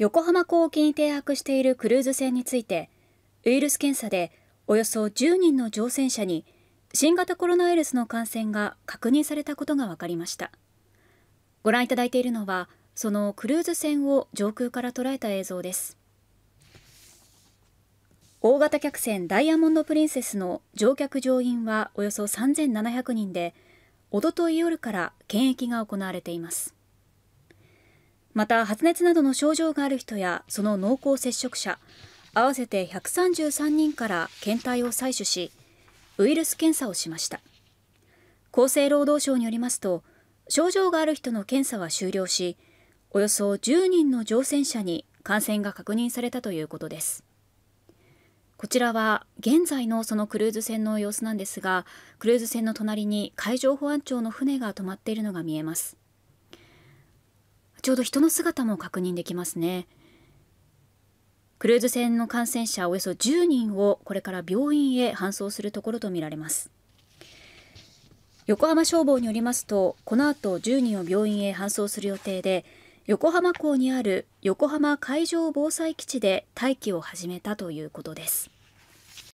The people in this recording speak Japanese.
横浜港沖に停泊しているクルーズ船についてウイルス検査でおよそ10人の乗船者に新型コロナウイルスの感染が確認されたことが分かりましたご覧いただいているのはそのクルーズ船を上空から捉えた映像です大型客船ダイヤモンド・プリンセスの乗客乗員はおよそ3700人でおととい夜から検疫が行われていますまた発熱などの症状がある人やその濃厚接触者合わせて133人から検体を採取しウイルス検査をしました厚生労働省によりますと症状がある人の検査は終了しおよそ10人の乗船者に感染が確認されたということですこちらは現在のそのクルーズ船の様子なんですがクルーズ船の隣に海上保安庁の船が止まっているのが見えますちょうど人の姿も確認できますねクルーズ船の感染者およそ10人をこれから病院へ搬送するところとみられます横浜消防によりますとこの後10人を病院へ搬送する予定で横浜港にある横浜海上防災基地で待機を始めたということです